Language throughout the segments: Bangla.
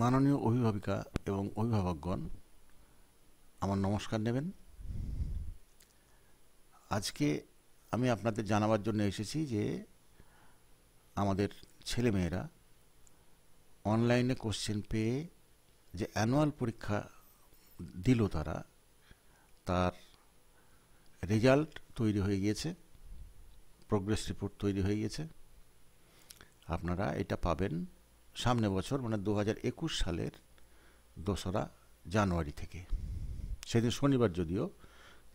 মাননীয় অভিভাবিকা এবং অভিভাবকগণ আমার নমস্কার নেবেন আজকে আমি আপনাদের জানাবার জন্য এসেছি যে আমাদের ছেলেমেয়েরা অনলাইনে কোশ্চেন পেয়ে যে অ্যানুয়াল পরীক্ষা দিল তারা তার রেজাল্ট তৈরি হয়ে গিয়েছে প্রোগ্রেস রিপোর্ট তৈরি হয়ে গিয়েছে আপনারা এটা পাবেন সামনে বছর মানে দু সালের দোসরা জানুয়ারি থেকে সেদিন শনিবার যদিও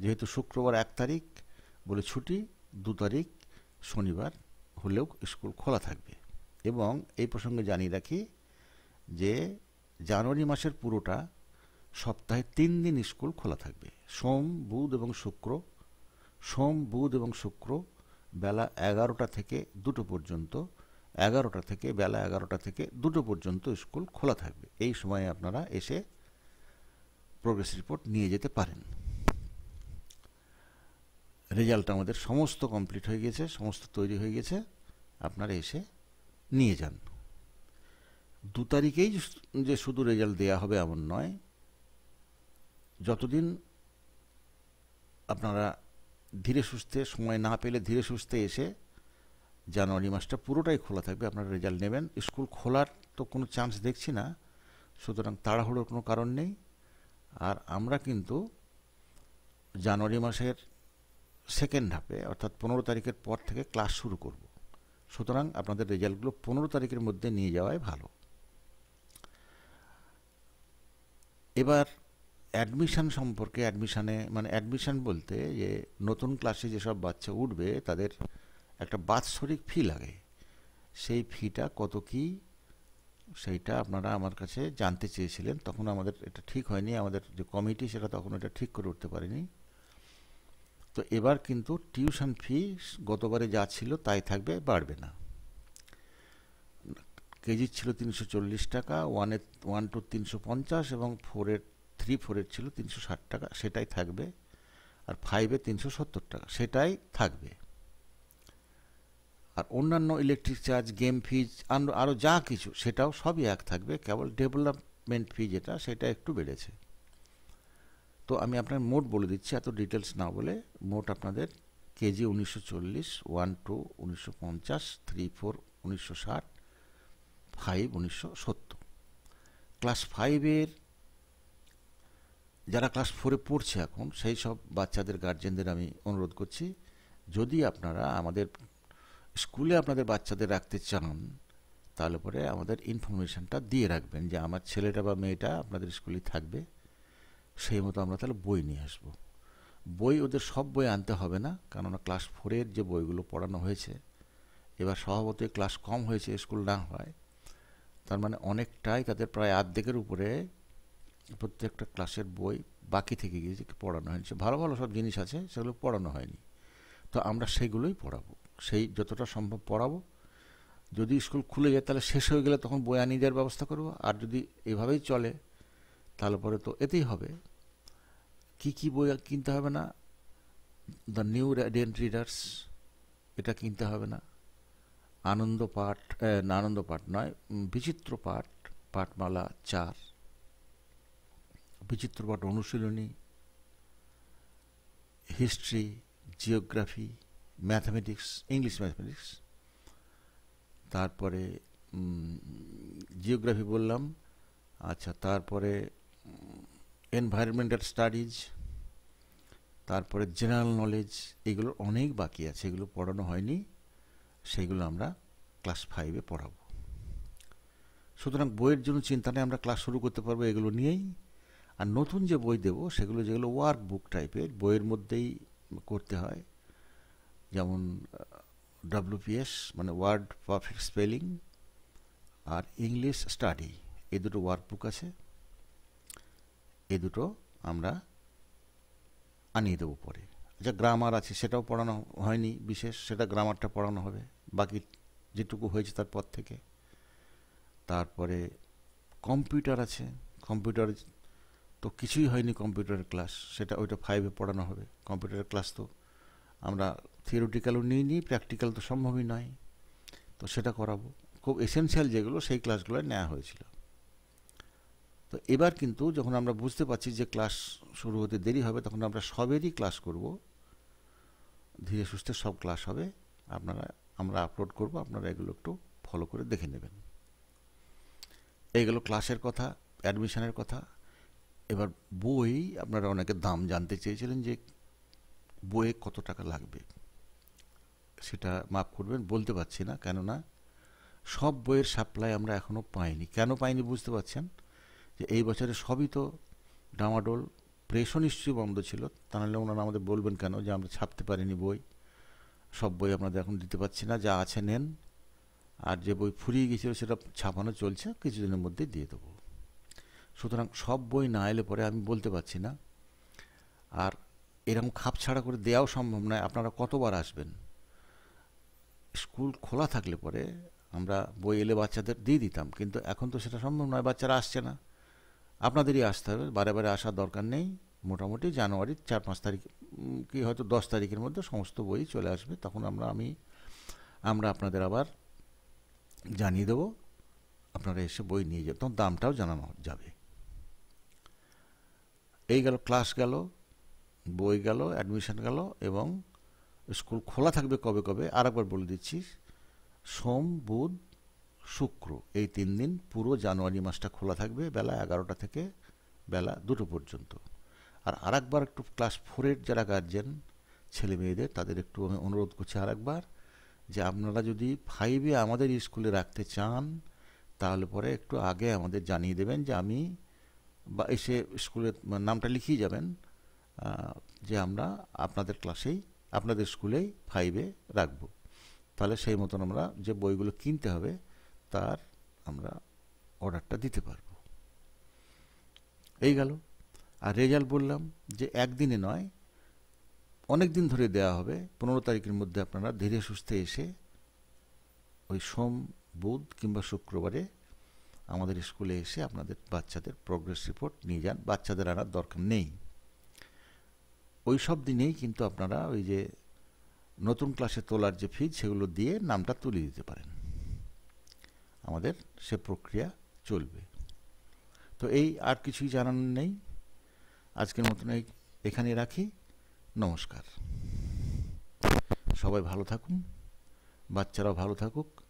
যেহেতু শুক্রবার এক তারিখ বলে ছুটি দু তারিখ শনিবার হলেও স্কুল খোলা থাকবে এবং এই প্রসঙ্গে জানিয়ে রাখি যে জানুয়ারি মাসের পুরোটা সপ্তাহে তিন দিন স্কুল খোলা থাকবে সোম বুধ এবং শুক্র সোম বুধ এবং শুক্র বেলা এগারোটা থেকে দুটো পর্যন্ত এগারোটা থেকে বেলা এগারোটা থেকে দুটো পর্যন্ত স্কুল খোলা থাকবে এই সময়ে আপনারা এসে প্রোগ্রেস রিপোর্ট নিয়ে যেতে পারেন রেজাল্ট আমাদের সমস্ত কমপ্লিট হয়ে গেছে সমস্ত তৈরি হয়ে গেছে আপনারা এসে নিয়ে যান দু তারিখেই যে শুধু রেজাল্ট দেয়া হবে এমন নয় যতদিন আপনারা ধীরে সুস্থে সময় না পেলে ধীরে সুস্থে এসে জানুয়ারি মাসটা পুরোটাই খোলা থাকবে আপনারা রেজাল্ট নেবেন স্কুল খোলার তো কোনো চান্স দেখছি না সুতরাং তাড়াহুড়োর কোনো কারণ নেই আর আমরা কিন্তু জানুয়ারি মাসের সেকেন্ড হাফে অর্থাৎ পনেরো তারিখের পর থেকে ক্লাস শুরু করব সুতরাং আপনাদের রেজাল্টগুলো পনেরো তারিখের মধ্যে নিয়ে যাওয়াই ভালো এবার অ্যাডমিশান সম্পর্কে অ্যাডমিশানে মানে অ্যাডমিশান বলতে যে নতুন ক্লাসে যেসব বাচ্চা উঠবে তাদের একটা বাৎসরিক ফি লাগে সেই ফিটা কত কি সেইটা আপনারা আমার কাছে জানতে চেয়েছিলেন তখন আমাদের এটা ঠিক হয়নি আমাদের যে কমিটি সেটা তখন এটা ঠিক করে উঠতে পারেনি তো এবার কিন্তু টিউশন ফি গতবারে যা ছিল তাই থাকবে বাড়বে না কেজি ছিল তিনশো চল্লিশ টাকা ওয়ানের ওয়ান টু তিনশো পঞ্চাশ এবং ফোরের থ্রি ফোরের ছিল তিনশো ষাট টাকা সেটাই থাকবে আর ফাইভে তিনশো সত্তর টাকা সেটাই থাকবে আর অন্যান্য ইলেকট্রিক চার্জ গেম ফিজ আরও যা কিছু সেটাও সবই এক থাকবে কেবল ডেভেলপমেন্ট ফি যেটা সেটা একটু বেড়েছে তো আমি আপনার মোট বলে দিচ্ছি এত ডিটেলস না বলে মোট আপনাদের কেজি উনিশশো চল্লিশ ওয়ান টু উনিশশো পঞ্চাশ থ্রি ফোর উনিশশো ষাট ফাইভ উনিশশো সত্তর ক্লাস ফাইভের যারা ক্লাস ফোরে পড়ছে এখন সেই সব বাচ্চাদের গার্জেনদের আমি অনুরোধ করছি যদি আপনারা আমাদের স্কুলে আপনাদের বাচ্চাদের রাখতে চান তাহলে পরে আমাদের ইনফরমেশানটা দিয়ে রাখবেন যে আমার ছেলেটা বা মেয়েটা আপনাদের স্কুলে থাকবে সেই মতো আমরা তাহলে বই নিয়ে আসব বই ওদের সব বই আনতে হবে না কেননা ক্লাস ফোরের যে বইগুলো পড়ানো হয়েছে এবার স্বভাবতই ক্লাস কম হয়েছে স্কুল না হয় তার মানে অনেকটাই তাদের প্রায় আর্ধেকের উপরে প্রত্যেকটা ক্লাসের বই বাকি থেকে গিয়েছে পড়ানো হয়েছে ভালো ভালো সব জিনিস আছে সেগুলো পড়ানো হয়নি তো আমরা সেগুলোই পড়াবো সেই যতটা সম্ভব পড়াবো যদি স্কুল খুলে যায় তাহলে শেষ হয়ে গেলে তখন বয়া নিয়ে যাওয়ার ব্যবস্থা করব আর যদি এভাবেই চলে তাহলে পরে তো এতেই হবে কি কি বই কিনতে হবে না দ্য নিউ রেডিয়েন্ট রিডার্স এটা কিনতে হবে না আনন্দ পাঠ না আনন্দ পাঠ নয় বিচিত্র পাঠ পাঠমালা চার বিচিত্র পাঠ অনুশীলনী history geography mathematics English mathematics তারপরে জিওগ্রাফি বললাম আচ্ছা তারপরে এনভায়রনমেন্টাল স্টাডিজ তারপরে জেনারেল নলেজ এগুলো অনেক বাকি আছে এগুলো পড়ানো হয়নি সেগুলো আমরা ক্লাস ফাইভে পড়াবো সুতরাং বইয়ের জন্য চিন্তা নেই আমরা ক্লাস শুরু করতে পারবো এগুলো নিয়েই আর নতুন যে বই দেব সেগুলো যেগুলো ওয়ার্ক বুক টাইপের বইয়ের মধ্যেই করতে হয় যেমন ডাব্লুপিএস মানে ওয়ার্ড পারফেক্ট স্পেলিং আর ইংলিশ স্টাডি এই দুটো ওয়ার্কবুক আছে এ দুটো আমরা আনিয়ে দেবো পরে আচ্ছা গ্রামার আছে সেটাও পড়ানো হয়নি বিশেষ সেটা গ্রামারটা পড়ানো হবে বাকি যেটুকু হয়েছে তারপর থেকে তারপরে কম্পিউটার আছে কম্পিউটার তো কিছুই হয়নি কম্পিউটারের ক্লাস সেটা ওইটা ফাইভে পড়ানো হবে কম্পিউটারের ক্লাস তো আমরা থিওরিটিক্যালও নিয়ে নিই প্র্যাকটিক্যাল তো সম্ভবই নয় তো সেটা করাবো খুব এসেনশিয়াল যেগুলো সেই ক্লাসগুলো নেওয়া হয়েছিল তো এবার কিন্তু যখন আমরা বুঝতে পারছি যে ক্লাস শুরু হতে দেরি হবে তখন আমরা সবেরই ক্লাস করব ধীরে সুস্থে সব ক্লাস হবে আপনারা আমরা আপলোড করব আপনারা এগুলো একটু ফলো করে দেখে নেবেন এইগুলো ক্লাসের কথা অ্যাডমিশনের কথা এবার বই আপনারা অনেকে দাম জানতে চেয়েছিলেন যে বইয়ে কত টাকা লাগবে সেটা মাফ করবেন বলতে পারছি না কেননা সব বইয়ের সাপ্লাই আমরা এখনও পাইনি কেন পাইনি বুঝতে পারছেন যে এই বছরে সবই তো ডামাডোল প্রেসও নিশ্চয়ই বন্ধ ছিল তা নাহলে ওনারা আমাদের বলবেন কেন যে আমরা ছাপতে পারিনি বই সব বই আপনাদের এখন দিতে পারছি না যা আছে নেন আর যে বই ফুরিয়ে গেছিল সেটা ছাপানো চলছে কিছুদিনের মধ্যে দিয়ে দেবো সুতরাং সব বই না এলে পরে আমি বলতে পারছি না আর এরকম খাপ ছাড়া করে দেওয়াও সম্ভব নয় আপনারা কতবার আসবেন স্কুল খোলা থাকলে পরে আমরা বই এলে বাচ্চাদের দিয়ে দিতাম কিন্তু এখন তো সেটা সম্ভব নয় বাচ্চারা আসছে না আপনাদেরই আসতে হবে বারে বারে আসার দরকার নেই মোটামুটি জানুয়ারির চার পাঁচ তারিখ কি হয়তো দশ তারিখের মধ্যে সমস্ত বই চলে আসবে তখন আমরা আমি আমরা আপনাদের আবার জানিয়ে দেবো আপনারা এসে বই নিয়ে যাবে তখন দামটাও জানানো যাবে এই গেল ক্লাস গেল বই গেল অ্যাডমিশন গেল এবং স্কুল খোলা থাকবে কবে কবে আর একবার বলে দিচ্ছি সোম বুধ শুক্র এই তিন দিন পুরো জানুয়ারি মাসটা খোলা থাকবে বেলা এগারোটা থেকে বেলা দুটো পর্যন্ত আর আরেকবার একটু ক্লাস ফোরের যারা গার্জেন ছেলে মেয়েদের তাদের একটু আমি অনুরোধ করছি আরেকবার যে আপনারা যদি ফাইভে আমাদের স্কুলে রাখতে চান তাহলে পরে একটু আগে আমাদের জানিয়ে দেবেন যে আমি বা এসে স্কুলের নামটা লিখিয়ে যাবেন যে আমরা আপনাদের ক্লাসেই আপনাদের স্কুলেই ফাইভে রাখবো তাহলে সেই মতন আমরা যে বইগুলো কিনতে হবে তার আমরা অর্ডারটা দিতে পারবো এই গেল আর রেজাল্ট বললাম যে একদিনে নয় অনেক দিন ধরে দেয়া হবে পনেরো তারিখের মধ্যে আপনারা ধীরে সুস্থে এসে ওই সোম বুধ কিংবা শুক্রবারে আমাদের স্কুলে এসে আপনাদের বাচ্চাদের প্রোগ্রেস রিপোর্ট নিয়ে যান বাচ্চাদের আনার দরকার নেই ওই সব দিনেই কিন্তু আপনারা ওই যে নতুন ক্লাসে তোলার যে ফিজ সেগুলো দিয়ে নামটা তুলে দিতে পারেন আমাদের সে প্রক্রিয়া চলবে তো এই আর কিছুই জানানোর নেই আজকের মতন এই এখানে রাখি নমস্কার সবাই ভালো থাকুন বাচ্চারাও ভালো থাকুক